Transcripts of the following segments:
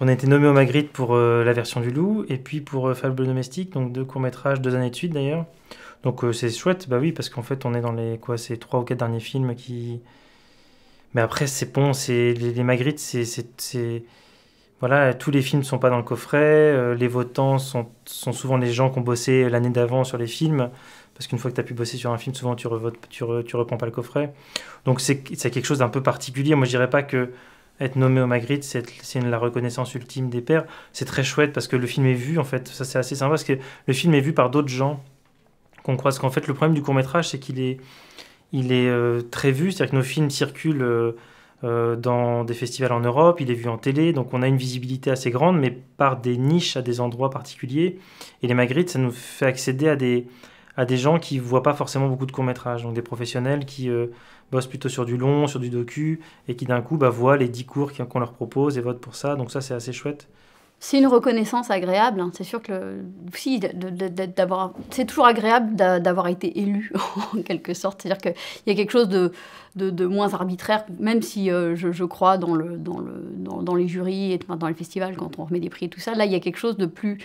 On a été nommé au Magritte pour euh, la version du loup et puis pour euh, Fable Domestique, donc deux courts-métrages, deux années de suite d'ailleurs. Donc euh, c'est chouette, bah oui, parce qu'en fait on est dans les quoi, ces trois ou quatre derniers films qui. Mais après c'est bon, c'est les, Magritte, c'est voilà, tous les films ne sont pas dans le coffret. les votants sont, souvent les gens qui ont bossé l'année d'avant sur les films. Parce qu'une fois que tu as pu bosser sur un film, souvent tu, revotes, tu reprends pas le coffret. Donc c'est quelque chose d'un peu particulier. Moi je dirais pas que être nommé au Magritte, c'est la reconnaissance ultime des pères. C'est très chouette parce que le film est vu, en fait, ça c'est assez sympa parce que le film est vu par d'autres gens qu'on croise. Qu'en fait, le problème du court métrage, c'est qu'il est, il est euh, très vu, c'est-à-dire que nos films circulent euh, euh, dans des festivals en Europe, il est vu en télé, donc on a une visibilité assez grande, mais par des niches à des endroits particuliers. Et les Magritte, ça nous fait accéder à des à des gens qui voient pas forcément beaucoup de courts-métrages, donc des professionnels qui euh, bossent plutôt sur du long, sur du docu, et qui d'un coup bah, voient les 10 cours qu'on leur propose et votent pour ça. Donc ça, c'est assez chouette. C'est une reconnaissance agréable. Hein. C'est sûr que si, d'avoir, c'est toujours agréable d'avoir été élu en quelque sorte. C'est-à-dire qu'il y a quelque chose de, moins arbitraire, même si euh, je, crois dans, dans les jurys et dans les festivals quand on remet des prix et tout ça. Là, il y a quelque chose de plus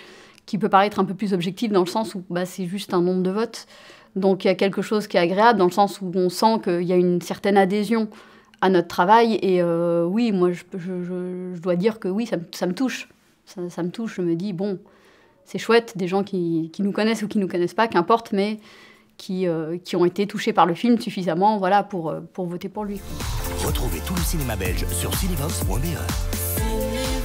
qui peut paraître un peu plus objectif dans le sens où bah, c'est juste un nombre de votes. Donc il y a quelque chose qui est agréable dans le sens où on sent qu'il y a une certaine adhésion à notre travail. Et euh, oui, moi, je, je, dois dire que oui, ça, me touche. Ça, me touche, je me dis, bon, c'est chouette, des gens qui, nous connaissent ou qui nous connaissent pas, qu'importe, mais qui, euh, qui ont été touchés par le film suffisamment voilà, pour, euh, pour voter pour lui. Retrouvez tout le cinéma belge sur cinevox.be.